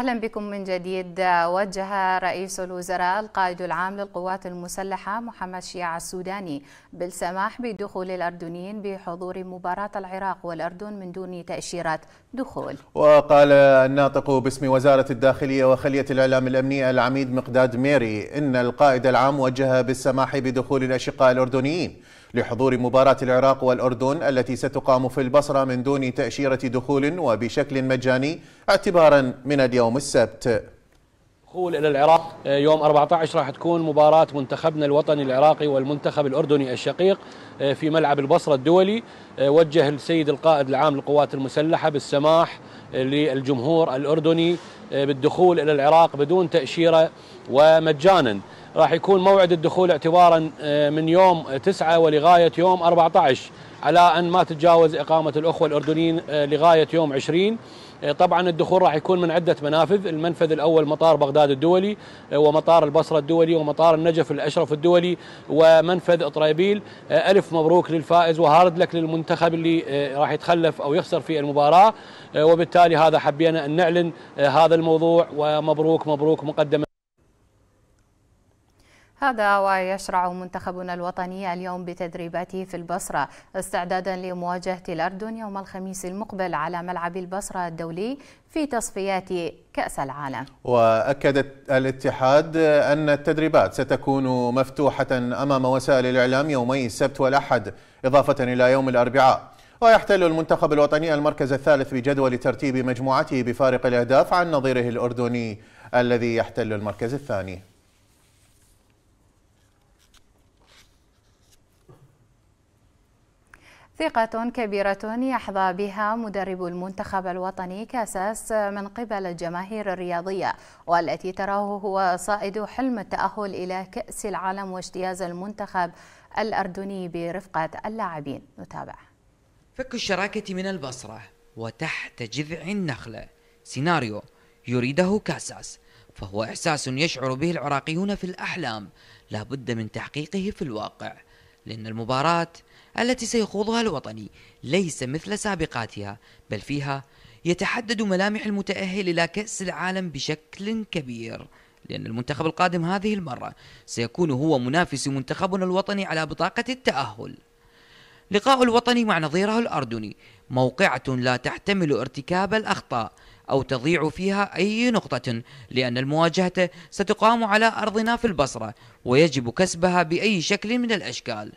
أهلا بكم من جديد وجه رئيس الوزراء القائد العام للقوات المسلحة محمد شيع السوداني بالسماح بدخول الأردنيين بحضور مباراة العراق والأردن من دون تأشيرات دخول وقال الناطق باسم وزارة الداخلية وخلية الإعلام الأمنية العميد مقداد ميري إن القائد العام وجه بالسماح بدخول الأشقاء الأردنيين لحضور مباراة العراق والأردن التي ستقام في البصرة من دون تأشيرة دخول وبشكل مجاني اعتبارا من اليوم السبت دخول إلى العراق آه، يوم 14 راح تكون مباراة منتخبنا الوطني العراقي والمنتخب الأردني الشقيق آه، في ملعب البصرة الدولي آه، وجه السيد القائد العام للقوات المسلحة بالسماح للجمهور الأردني آه، بالدخول إلى العراق بدون تأشيرة ومجانا راح يكون موعد الدخول اعتبارا آه، من يوم 9 ولغاية يوم 14 على أن ما تتجاوز إقامة الأخوة الأردنيين آه، لغاية يوم 20 إيه، طبعا الدخول راح يكون من عدة منافذ المنفذ الأول مطار بغداد الدولي إيه، ومطار البصرة الدولي ومطار النجف الأشرف الدولي ومنفذ طريبيل إيه، ألف مبروك للفائز وهارد لك للمنتخب اللي راح يتخلف أو يخسر في المباراة وبالتالي هذا حبينا أن نعلن هذا الموضوع ومبروك مبروك مقدما هذا ويشرع منتخبنا الوطني اليوم بتدريباته في البصرة استعدادا لمواجهة الأردن يوم الخميس المقبل على ملعب البصرة الدولي في تصفيات كأس العالم وأكد الاتحاد أن التدريبات ستكون مفتوحة أمام وسائل الإعلام يومي السبت والأحد إضافة إلى يوم الأربعاء ويحتل المنتخب الوطني المركز الثالث بجدول ترتيب مجموعته بفارق الأهداف عن نظيره الأردني الذي يحتل المركز الثاني ثقة كبيرة يحظى بها مدرب المنتخب الوطني كأساس من قبل الجماهير الرياضية والتي تراه هو صائد حلم التأهل إلى كأس العالم واجتياز المنتخب الأردني برفقة اللاعبين نتابع فك الشراكة من البصرة وتحت جذع النخلة سيناريو يريده كأساس فهو إحساس يشعر به العراقيون في الأحلام لا بد من تحقيقه في الواقع لأن المباراة التي سيخوضها الوطني ليس مثل سابقاتها بل فيها يتحدد ملامح المتأهل إلى كأس العالم بشكل كبير لأن المنتخب القادم هذه المرة سيكون هو منافس منتخبنا الوطني على بطاقة التأهل لقاء الوطني مع نظيره الأردني موقعة لا تحتمل ارتكاب الأخطاء أو تضيع فيها أي نقطة لأن المواجهة ستقام على أرضنا في البصرة ويجب كسبها بأي شكل من الأشكال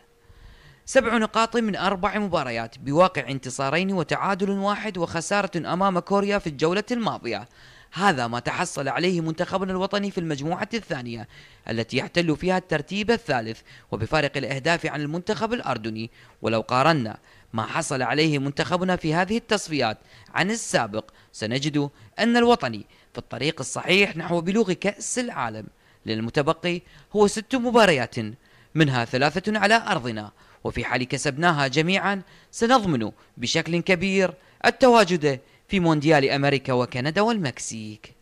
سبع نقاط من أربع مباريات بواقع انتصارين وتعادل واحد وخسارة أمام كوريا في الجولة الماضية هذا ما تحصل عليه منتخبنا الوطني في المجموعة الثانية التي يحتل فيها الترتيب الثالث وبفارق الأهداف عن المنتخب الأردني ولو قارنا ما حصل عليه منتخبنا في هذه التصفيات عن السابق سنجد أن الوطني في الطريق الصحيح نحو بلوغ كأس العالم للمتبقي هو ست مباريات منها ثلاثة على أرضنا وفي حال كسبناها جميعا سنضمن بشكل كبير التواجد في مونديال أمريكا وكندا والمكسيك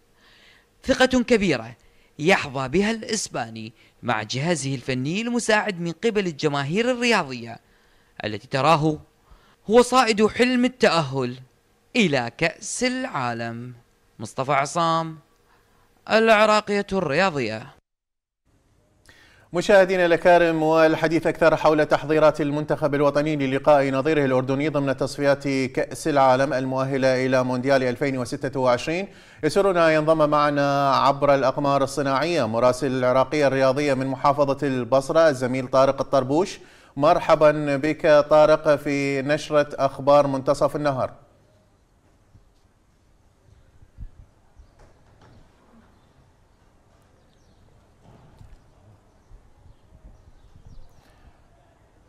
ثقة كبيرة يحظى بها الإسباني مع جهازه الفني المساعد من قبل الجماهير الرياضية التي تراه هو صاعد حلم التأهل إلى كأس العالم مصطفى عصام العراقية الرياضية مشاهدينا الأكارم والحديث أكثر حول تحضيرات المنتخب الوطني للقاء نظيره الأردني ضمن تصفيات كأس العالم المؤهلة إلى مونديال 2026 يسرنا أن ينضم معنا عبر الأقمار الصناعية مراسل العراقية الرياضية من محافظة البصرة الزميل طارق الطربوش مرحبا بك طارق في نشرة أخبار منتصف النهار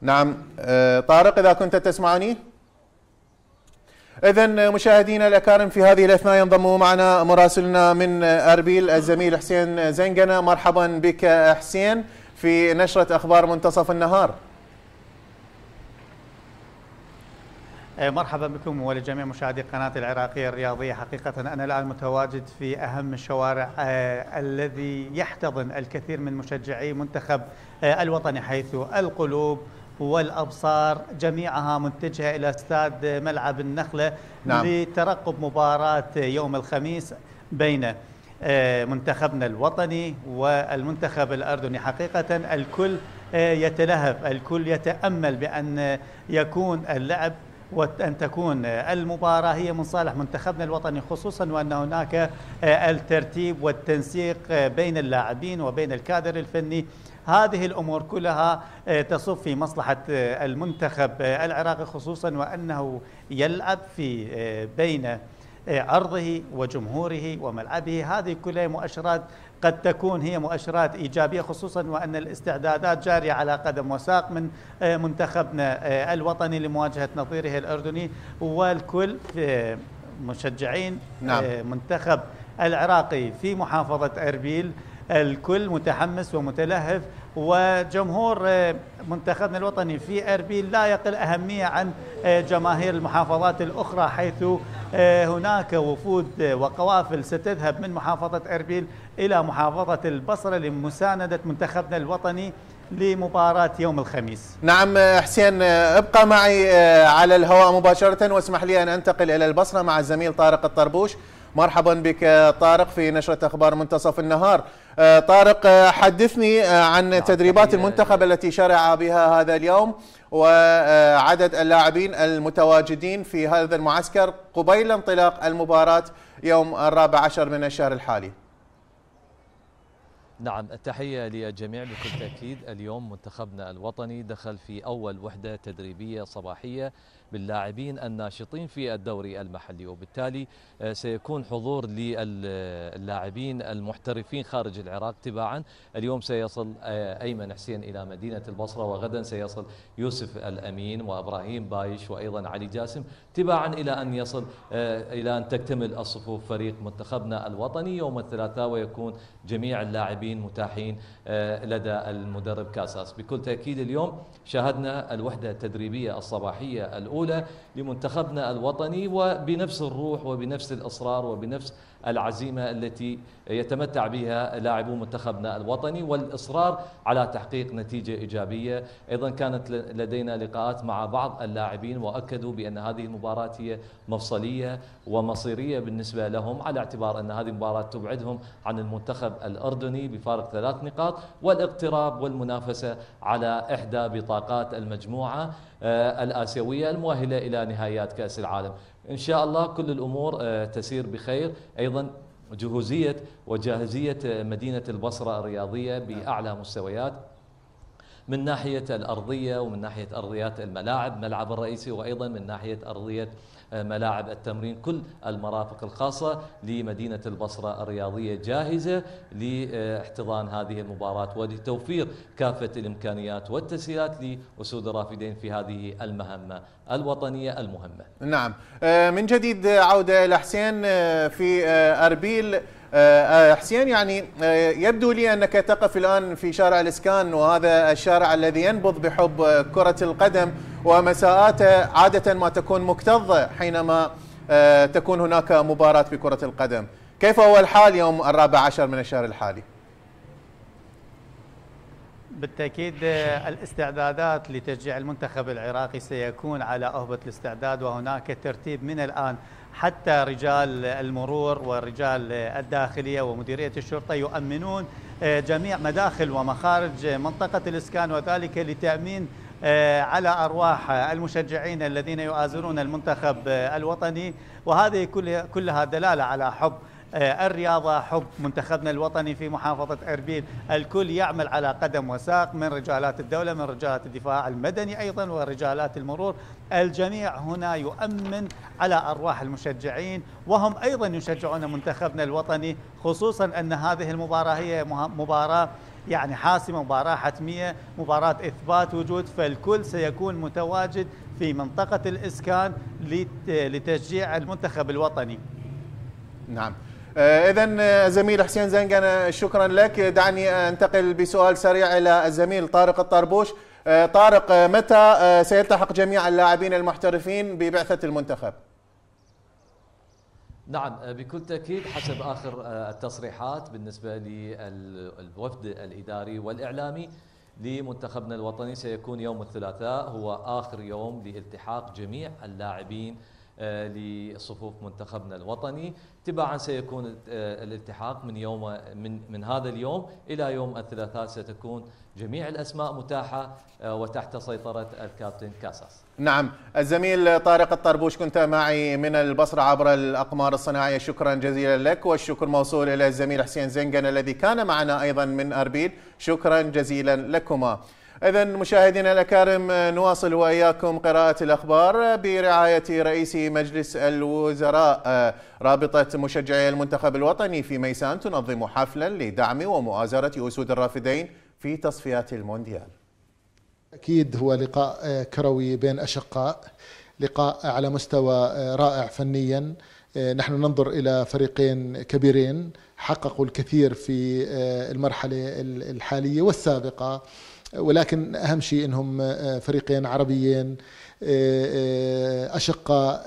نعم آه، طارق إذا كنت تسمعني إذا مشاهدينا الأكارم في هذه الأثناء ينضم معنا مراسلنا من أربيل الزميل حسين زنقنا مرحبا بك حسين في نشرة أخبار منتصف النهار آه، مرحبا بكم ولجميع مشاهدي قناة العراقية الرياضية حقيقة أنا الآن متواجد في أهم الشوارع آه، الذي يحتضن الكثير من مشجعي منتخب آه، الوطني حيث القلوب والأبصار جميعها متجهة إلى استاد ملعب النخلة نعم. لترقب مباراة يوم الخميس بين منتخبنا الوطني والمنتخب الأردني حقيقة الكل يتلهف الكل يتأمل بأن يكون اللعب وأن تكون المباراة هي من صالح منتخبنا الوطني خصوصا وأن هناك الترتيب والتنسيق بين اللاعبين وبين الكادر الفني هذه الأمور كلها تصب في مصلحة المنتخب العراقي خصوصا وأنه يلعب في بين عرضه وجمهوره وملعبه هذه كلها مؤشرات قد تكون هي مؤشرات إيجابية خصوصا وأن الاستعدادات جارية على قدم وساق من آه، منتخبنا آه، الوطني لمواجهة نظيره الأردني والكل آه، مشجعين نعم. منتخب العراقي في محافظة أربيل الكل متحمس ومتلهف وجمهور آه، منتخبنا الوطني في اربيل لا يقل اهميه عن آه، جماهير المحافظات الاخرى حيث آه، هناك وفود وقوافل ستذهب من محافظه اربيل الى محافظه البصره لمسانده منتخبنا الوطني لمباراة يوم الخميس نعم حسين ابقى معي على الهواء مباشرة واسمح لي أن أنتقل إلى البصرة مع الزميل طارق الطربوش مرحبا بك طارق في نشرة أخبار منتصف النهار آه، طارق آه، حدثني آه، عن نعم، تدريبات المنتخب التي شرع بها هذا اليوم وعدد اللاعبين المتواجدين في هذا المعسكر قبيل انطلاق المباراة يوم الرابع عشر من الشهر الحالي نعم التحية للجميع بكل تأكيد اليوم منتخبنا الوطني دخل في أول وحدة تدريبية صباحية باللاعبين الناشطين في الدوري المحلي وبالتالي آه، سيكون حضور للاعبين المحترفين خارج العراق تباعا اليوم سيصل آه، أيمن حسين إلى مدينة البصرة وغدا سيصل يوسف الأمين وإبراهيم بايش وأيضا علي جاسم تباعا إلى أن يصل آه، إلى أن تكتمل الصفوف فريق منتخبنا الوطني يوم الثلاثاء ويكون جميع اللاعبين لاعبين متاحين آه، لدى المدرب كاساس بكل تأكيد اليوم شاهدنا الوحدة التدريبية الصباحية الأولى لمنتخبنا الوطني وبنفس الروح وبنفس الإصرار وبنفس العزيمة التي يتمتع بها لاعبو منتخبنا الوطني والإصرار على تحقيق نتيجة إيجابية أيضا كانت لدينا لقاءات مع بعض اللاعبين وأكدوا بأن هذه المباراة هي مفصلية ومصيرية بالنسبة لهم على اعتبار أن هذه المباراة تبعدهم عن المنتخب الأردني بفارق ثلاث نقاط والاقتراب والمنافسة على إحدى بطاقات المجموعة آه، الآسيوية المؤهلة إلى نهائيات كأس العالم إن شاء الله كل الأمور آه، تسير بخير أيضا جهوزية وجاهزية آه، مدينة البصرة الرياضية بأعلى مستويات من ناحية الأرضية ومن ناحية أرضيات الملاعب ملعب الرئيسي وأيضا من ناحية أرضية ملاعب التمرين كل المرافق الخاصة لمدينة البصرة الرياضية جاهزة لاحتضان هذه المباراة ولتوفير كافة الإمكانيات والتسهيلات لأسود الرافدين في هذه المهمة الوطنية المهمة نعم آه، من جديد عودة إلى حسين آه، في آه، أربيل حسين يعني يبدو لي أنك تقف الآن في شارع الإسكان وهذا الشارع الذي ينبض بحب كرة القدم ومساءاته عادة ما تكون مكتظة حينما آه، تكون هناك مباراة بكرة القدم كيف هو الحال يوم الرابع عشر من الشهر الحالي؟ بالتأكيد آه، الاستعدادات لتشجيع المنتخب العراقي سيكون على أهبة الاستعداد وهناك ترتيب من الآن حتى رجال المرور ورجال الداخلية ومديرية الشرطة يؤمنون آه، جميع مداخل ومخارج منطقة الإسكان وذلك لتأمين آه، على أرواح المشجعين الذين يؤازرون المنتخب الوطني وهذه كلها دلالة على حب آه، الرياضة حب منتخبنا الوطني في محافظة أربيل الكل يعمل على قدم وساق من رجالات الدولة من رجالات الدفاع المدني أيضا ورجالات المرور الجميع هنا يؤمن على أرواح المشجعين وهم أيضا يشجعون منتخبنا الوطني خصوصا أن هذه المباراة هي مباراة يعني حاسمة مباراة حتمية مباراة إثبات وجود فالكل سيكون متواجد في منطقة الإسكان لتشجيع المنتخب الوطني نعم آه، إذا آه، زميل حسين زنقان شكرا لك دعني آه، أنتقل بسؤال سريع إلى الزميل طارق الطربوش طارق متى سيلتحق جميع اللاعبين المحترفين ببعثة المنتخب؟ نعم آه، بكل تأكيد حسب آخر آه، التصريحات بالنسبة للوفد الإداري والإعلامي لمنتخبنا الوطني سيكون يوم الثلاثاء هو آخر يوم لالتحاق جميع اللاعبين آه، لصفوف منتخبنا الوطني تباعا سيكون آه، الالتحاق من يوم من, من هذا اليوم الى يوم الثلاثاء ستكون جميع الاسماء متاحه آه، وتحت سيطره الكابتن كاساس نعم الزميل طارق الطربوش كنت معي من البصره عبر الاقمار الصناعيه شكرا جزيلا لك والشكر موصول الى الزميل حسين زنجن الذي كان معنا ايضا من اربيل شكرا جزيلا لكما إذا مشاهدينا الأكارم آه، نواصل وإياكم قراءة الأخبار آه، برعاية رئيس مجلس الوزراء آه، رابطة مشجعي المنتخب الوطني في ميسان تنظم حفلا لدعم ومؤازرة أسود الرافدين في تصفيات المونديال أكيد هو لقاء كروي بين أشقاء لقاء على مستوى رائع فنيا نحن ننظر إلى فريقين كبيرين حققوا الكثير في المرحلة الحالية والسابقة ولكن اهم شيء انهم آه، فريقين عربيين آه، آه، اشقاء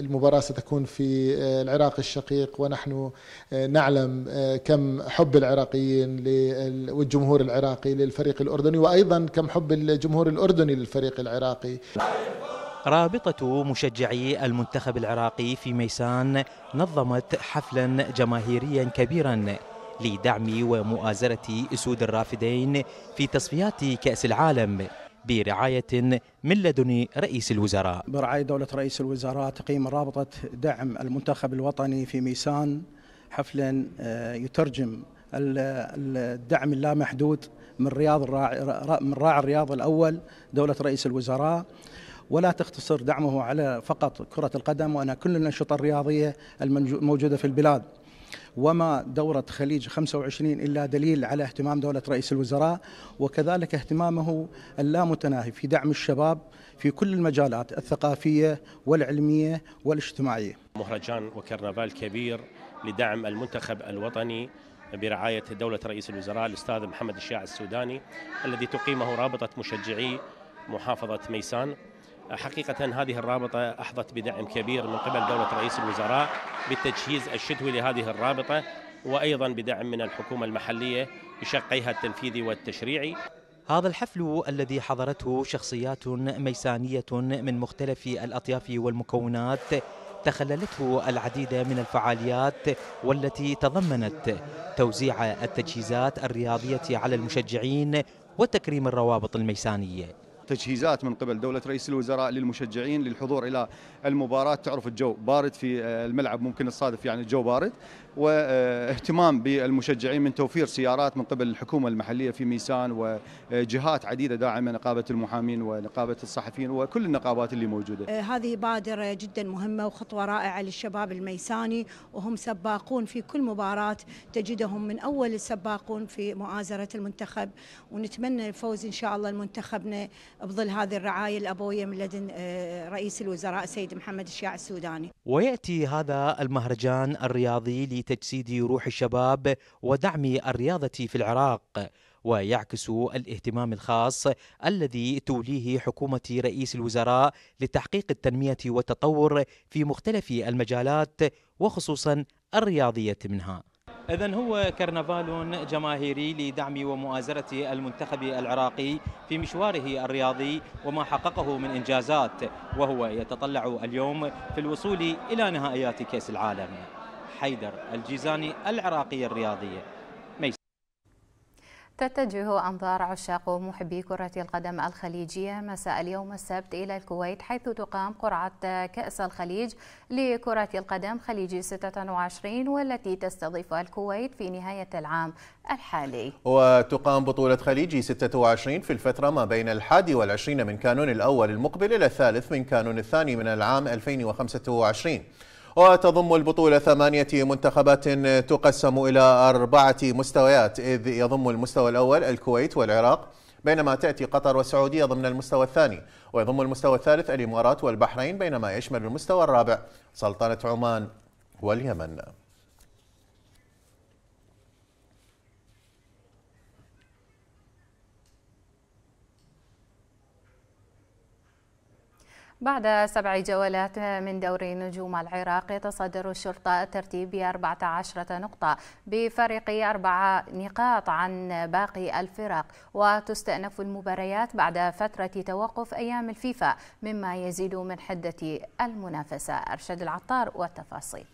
المباراه ستكون في العراق الشقيق ونحن نعلم كم حب العراقيين والجمهور العراقي للفريق الاردني وايضا كم حب الجمهور الاردني للفريق العراقي رابطة مشجعي المنتخب العراقي في ميسان نظمت حفلا جماهيريا كبيرا لدعم ومؤازرة أسود الرافدين في تصفيات كأس العالم برعاية من لدن رئيس الوزراء برعاية دولة رئيس الوزراء تقيم رابطة دعم المنتخب الوطني في ميسان حفلا آه، يترجم الدعم اللامحدود من رياض من راعي الرياض الأول دولة رئيس الوزراء ولا تقتصر دعمه على فقط كرة القدم وأنا كل الأنشطة الرياضية الموجودة في البلاد وما دورة خليج 25 إلا دليل على اهتمام دولة رئيس الوزراء وكذلك اهتمامه اللامتناهي في دعم الشباب في كل المجالات الثقافية والعلمية والاجتماعية مهرجان وكرنفال كبير لدعم المنتخب الوطني برعاية دولة رئيس الوزراء الأستاذ محمد الشاع السوداني الذي تقيمه رابطة مشجعي محافظة ميسان حقيقة هذه الرابطة أحظت بدعم كبير من قبل دولة رئيس الوزراء بالتجهيز الشتوي لهذه الرابطة وأيضا بدعم من الحكومة المحلية بشقيها التنفيذي والتشريعي هذا الحفل الذي حضرته شخصيات ميسانية من مختلف الأطياف والمكونات تخللته العديد من الفعاليات والتي تضمنت توزيع التجهيزات الرياضية على المشجعين وتكريم الروابط الميسانية تجهيزات من قبل دولة رئيس الوزراء للمشجعين للحضور إلى المباراة تعرف الجو بارد في آه، الملعب ممكن تصادف يعني الجو بارد واهتمام بالمشجعين من توفير سيارات من قبل الحكومة المحلية في ميسان وجهات عديدة داعمة نقابة المحامين ونقابة الصحفيين وكل النقابات اللي موجودة آه، هذه بادرة جدا مهمة وخطوة رائعة للشباب الميساني وهم سباقون في كل مباراة تجدهم من أول السباقون في مؤازرة المنتخب ونتمنى الفوز إن شاء الله لمنتخبنا بظل هذه الرعاية الأبوية من لدن آه، رئيس الوزراء سيد محمد الشياع السوداني ويأتي هذا المهرجان الرياضي لتجسيد روح الشباب ودعم الرياضة في العراق ويعكس الاهتمام الخاص الذي توليه حكومة رئيس الوزراء لتحقيق التنمية والتطور في مختلف المجالات وخصوصا الرياضية منها إذا هو كرنفال جماهيري لدعم ومؤازرة المنتخب العراقي في مشواره الرياضي وما حققه من إنجازات وهو يتطلع اليوم في الوصول إلى نهائيات كأس العالم حيدر الجيزاني العراقي الرياضي تتجه أنظار عشاق ومحبي كرة القدم الخليجية مساء اليوم السبت إلى الكويت حيث تقام قرعة كأس الخليج لكرة القدم خليجي 26 والتي تستضيف الكويت في نهاية العام الحالي وتقام بطولة خليجي 26 في الفترة ما بين الحادي والعشرين من كانون الأول المقبل إلى الثالث من كانون الثاني من العام 2025 وتضم البطولة ثمانية منتخبات تقسم إلى أربعة مستويات إذ يضم المستوى الأول الكويت والعراق بينما تأتي قطر والسعودية ضمن المستوى الثاني ويضم المستوى الثالث الإمارات والبحرين بينما يشمل المستوى الرابع سلطنة عمان واليمن بعد سبع جولات من دوري نجوم العراق يتصدر الشرطة الترتيب بأربعة 14 نقطة بفارق أربع نقاط عن باقي الفرق وتستأنف المباريات بعد فترة توقف أيام الفيفا مما يزيد من حدة المنافسة أرشد العطار والتفاصيل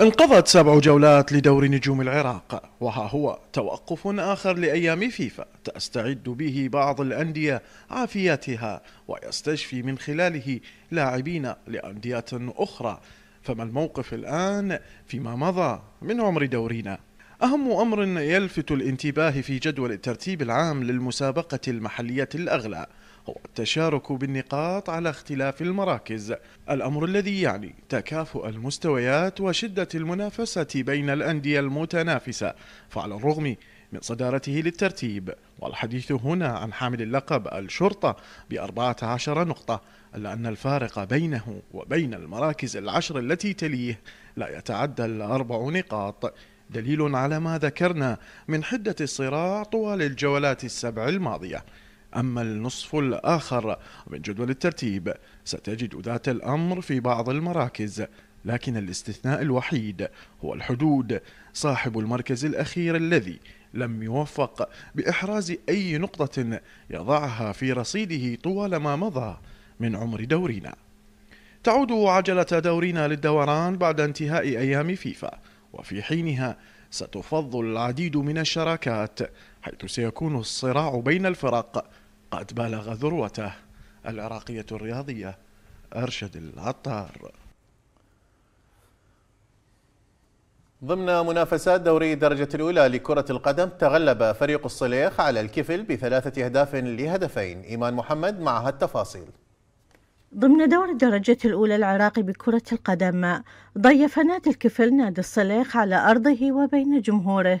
انقضت سبع جولات لدور نجوم العراق وها هو توقف آخر لأيام فيفا تستعد به بعض الأندية عافياتها ويستشفي من خلاله لاعبين لأندية أخرى فما الموقف الآن فيما مضى من عمر دورينا أهم أمر يلفت الانتباه في جدول الترتيب العام للمسابقة المحلية الأغلى هو التشارك بالنقاط على اختلاف المراكز الأمر الذي يعني تكافؤ المستويات وشدة المنافسة بين الأندية المتنافسة فعلى الرغم من صدارته للترتيب والحديث هنا عن حامل اللقب الشرطة بأربعة عشر نقطة إلا أن الفارق بينه وبين المراكز العشر التي تليه لا يتعدى الأربع نقاط دليل على ما ذكرنا من حدة الصراع طوال الجولات السبع الماضية أما النصف الآخر من جدول الترتيب ستجد ذات الأمر في بعض المراكز لكن الاستثناء الوحيد هو الحدود صاحب المركز الأخير الذي لم يوفق بإحراز أي نقطة يضعها في رصيده طوال ما مضى من عمر دورنا تعود عجلة دورنا للدوران بعد انتهاء أيام فيفا وفي حينها ستفض العديد من الشراكات حيث سيكون الصراع بين الفرق قد بلغ ذروته العراقية الرياضية أرشد العطار ضمن منافسات دوري الدرجة الأولى لكرة القدم تغلب فريق الصليخ على الكفل بثلاثة أهداف لهدفين إيمان محمد معها التفاصيل ضمن دور الدرجة الأولى العراقي بكرة القدم ضيف نادي الكفل نادي الصليخ على أرضه وبين جمهوره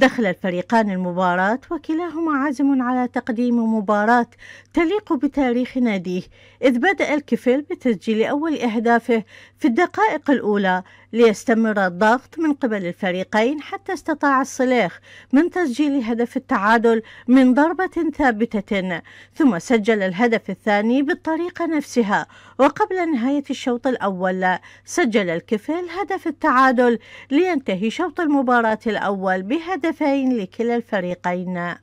دخل الفريقان المباراة وكلاهما عازم على تقديم مباراة تليق بتاريخ ناديه إذ بدأ الكفل بتسجيل أول أهدافه في الدقائق الأولى ليستمر الضغط من قبل الفريقين حتى استطاع الصليخ من تسجيل هدف التعادل من ضربة ثابتة ثم سجل الهدف الثاني بالطريقة نفسها وقبل نهاية الشوط الأول سجل الكفل هدف التعادل لينتهي شوط المباراة الأول بهدف هدفين لكلا الفريقين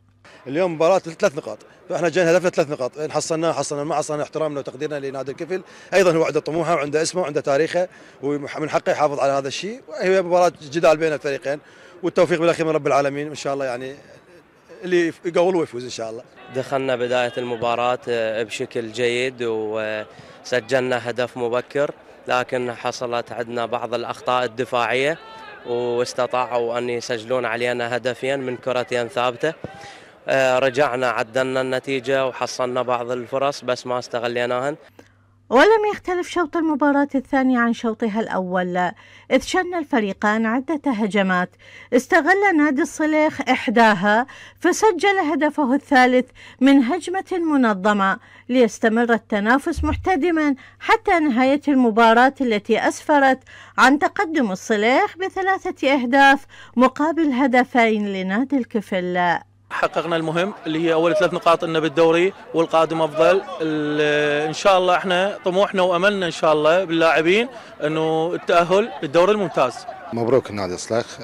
اليوم مباراة ثلاث نقاط فاحنا جايين هدفنا ثلاث نقاط ان حصلناه حصلنا ما حصلنا احترامنا وتقديرنا لنادي الكفل ايضا هو عنده طموحه وعنده اسمه وعنده تاريخه ومن حقه يحافظ على هذا الشيء وهي مباراه جدال بين الفريقين والتوفيق بالاخير من رب العالمين ان شاء الله يعني اللي يقول ويفوز ان شاء الله دخلنا بدايه المباراه بشكل جيد وسجلنا هدف مبكر لكن حصلت عندنا بعض الاخطاء الدفاعيه واستطاعوا أن يسجلون علينا هدفين من كرتين ثابتة آه، رجعنا عدلنا النتيجة وحصلنا بعض الفرص بس ما استغليناهن ولم يختلف شوط المباراة الثانية عن شوطها الأول إذ شن الفريقان عدة هجمات استغل نادي الصليخ إحداها فسجل هدفه الثالث من هجمة منظمة ليستمر التنافس محتدما حتى نهاية المباراة التي أسفرت عن تقدم الصليخ بثلاثة أهداف مقابل هدفين لنادي الكفل حققنا المهم اللي هي اول ثلاث نقاط لنا بالدوري والقادم افضل ان شاء الله احنا طموحنا واملنا ان شاء الله باللاعبين انه التاهل للدوري الممتاز. مبروك النادي الصليخ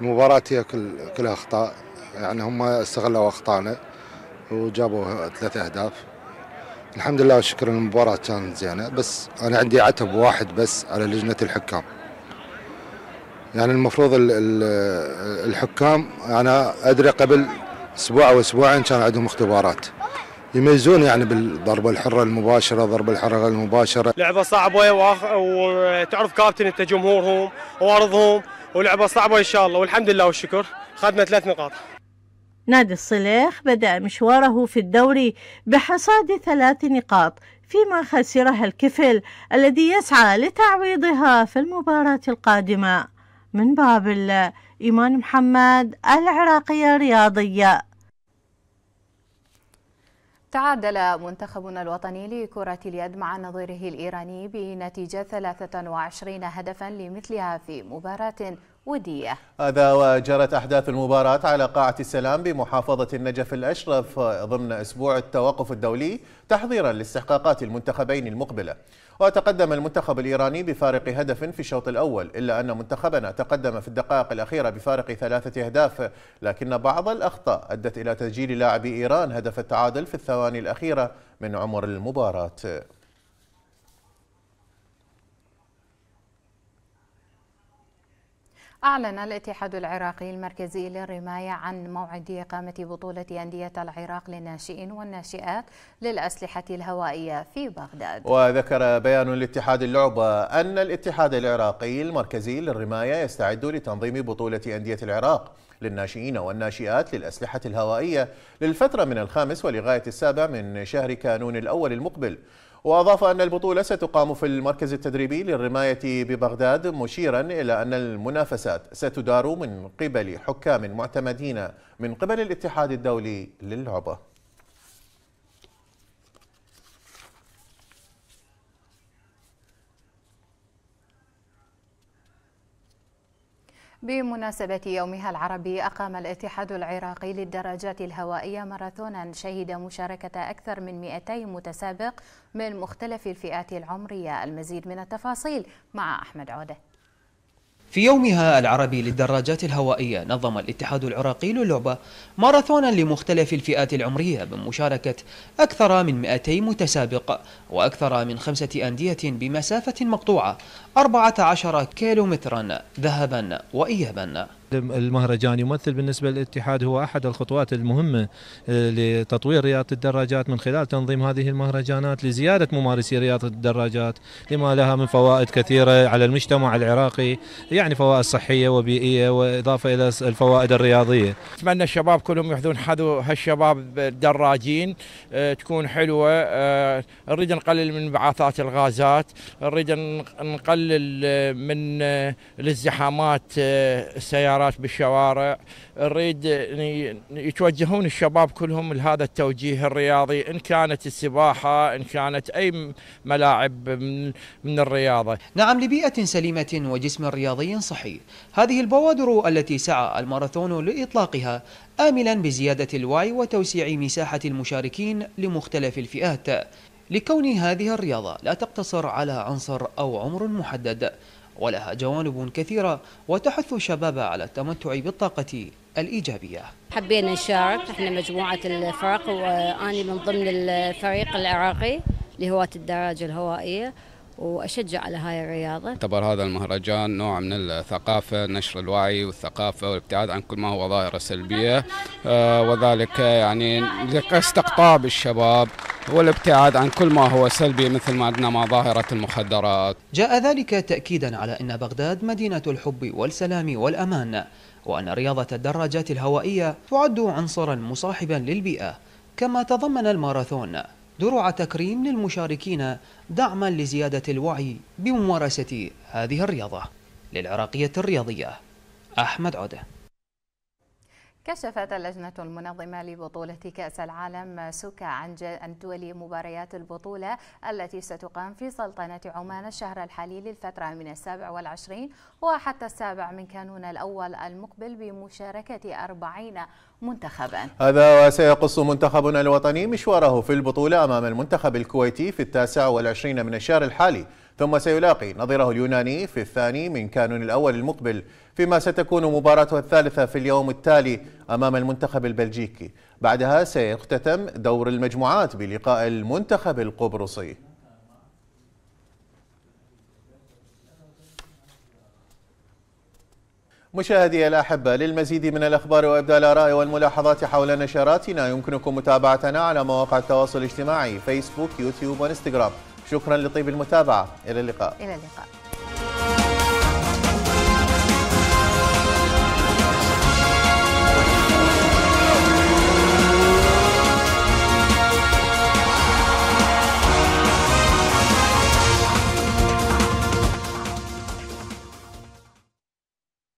المباراه هي كل كلها اخطاء يعني هم استغلوا اخطائنا وجابوا ثلاث اهداف الحمد لله والشكر المباراة كانت زينة بس أنا عندي عتب واحد بس على لجنة الحكام يعني المفروض الحكام انا ادري قبل اسبوع او اسبوعين كان عندهم اختبارات يميزون يعني بالضربه الحره المباشره ضربه الحره غير المباشره لعبه صعبه وتعرف كابتن انت جمهورهم وارضهم ولعبه صعبه ان شاء الله والحمد لله والشكر خدنا ثلاث نقاط نادي الصليخ بدأ مشواره في الدوري بحصاد ثلاث نقاط فيما خسرها الكفل الذي يسعى لتعويضها في المباراة القادمة من بابل إيمان محمد العراقية الرياضية تعادل منتخبنا الوطني لكرة اليد مع نظيره الإيراني بنتيجة 23 هدفا لمثلها في مباراة ودية هذا وجرت أحداث المباراة على قاعة السلام بمحافظة النجف الأشرف ضمن أسبوع التوقف الدولي تحضيرا لاستحقاقات المنتخبين المقبلة وتقدم المنتخب الإيراني بفارق هدف في الشوط الأول إلا أن منتخبنا تقدم في الدقائق الأخيرة بفارق ثلاثة أهداف لكن بعض الأخطاء أدت إلى تسجيل لاعبي إيران هدف التعادل في الثواني الأخيرة من عمر المباراة أعلن الاتحاد العراقي المركزي للرماية عن موعد إقامة بطولة أندية العراق للناشئين والناشئات للأسلحة الهوائية في بغداد وذكر بيان الاتحاد اللعبة أن الاتحاد العراقي المركزي للرماية يستعد لتنظيم بطولة أندية العراق للناشئين والناشئات للأسلحة الهوائية للفترة من الخامس ولغاية السابع من شهر كانون الأول المقبل وأضاف أن البطولة ستقام في المركز التدريبي للرماية ببغداد مشيرا إلى أن المنافسات ستدار من قبل حكام معتمدين من قبل الاتحاد الدولي للعبة بمناسبة يومها العربي أقام الاتحاد العراقي للدراجات الهوائية ماراثونا شهد مشاركة أكثر من 200 متسابق من مختلف الفئات العمرية المزيد من التفاصيل مع أحمد عوده في يومها العربي للدراجات الهوائية نظم الاتحاد العراقي للعبة ماراثونا لمختلف الفئات العمرية بمشاركة أكثر من 200 متسابق وأكثر من خمسة أندية بمسافة مقطوعة 14 كيلومترا ذهبا وإيابا المهرجان يمثل بالنسبة للاتحاد هو أحد الخطوات المهمة آه، لتطوير رياضة الدراجات من خلال تنظيم هذه المهرجانات لزيادة ممارسي رياضة الدراجات لما لها من فوائد كثيرة على المجتمع العراقي يعني فوائد صحية وبيئية وإضافة إلى الفوائد الرياضية أتمنى الشباب كلهم يحذون حذو هالشباب الدراجين آه، تكون حلوة آه، نريد نقلل من انبعاثات الغازات نريد نقلل من الازدحامات السيارات السيارات بالشوارع نريد يتوجهون الشباب كلهم لهذا التوجيه الرياضي إن كانت السباحة إن كانت أي ملاعب من, من الرياضة نعم لبيئة سليمة وجسم رياضي صحي هذه البوادر التي سعى الماراثون لإطلاقها آملا بزيادة الوعي وتوسيع مساحة المشاركين لمختلف الفئات لكون هذه الرياضة لا تقتصر على عنصر أو عمر محدد ولها جوانب كثيرة وتحث الشباب على التمتع بالطاقة الإيجابية حبينا نشارك احنا مجموعة الفرق وأنا من ضمن الفريق العراقي لهواة الدراجة الهوائية واشجع على هاي الرياضه. يعتبر هذا المهرجان نوع من الثقافه، نشر الوعي والثقافه والابتعاد عن كل ما هو ظاهره سلبيه آه، وذلك يعني لاستقطاب الشباب والابتعاد عن كل ما هو سلبي مثل ما عندنا مع ظاهره المخدرات. جاء ذلك تاكيدا على ان بغداد مدينه الحب والسلام والامان وان رياضه الدراجات الهوائيه تعد عنصرا مصاحبا للبيئه كما تضمن الماراثون درع تكريم للمشاركين دعما لزيادة الوعي بممارسة هذه الرياضة للعراقية الرياضية أحمد عوده كشفت اللجنة المنظمة لبطولة كأس العالم سوكا عن تولي مباريات البطولة التي ستقام في سلطنة عمان الشهر الحالي للفترة من السابع والعشرين وحتى السابع من كانون الأول المقبل بمشاركة أربعين منتخبا هذا وسيقص منتخبنا الوطني مشواره في البطولة أمام المنتخب الكويتي في التاسع والعشرين من الشهر الحالي ثم سيلاقي نظيره اليوناني في الثاني من كانون الأول المقبل فيما ستكون مباراته الثالثة في اليوم التالي أمام المنتخب البلجيكي بعدها سيختتم دور المجموعات بلقاء المنتخب القبرصي مشاهدي الأحبة للمزيد من الأخبار وإبدال الآراء والملاحظات حول نشراتنا يمكنكم متابعتنا على مواقع التواصل الاجتماعي فيسبوك يوتيوب وإنستغرام شكرا لطيب المتابعة إلى اللقاء إلى اللقاء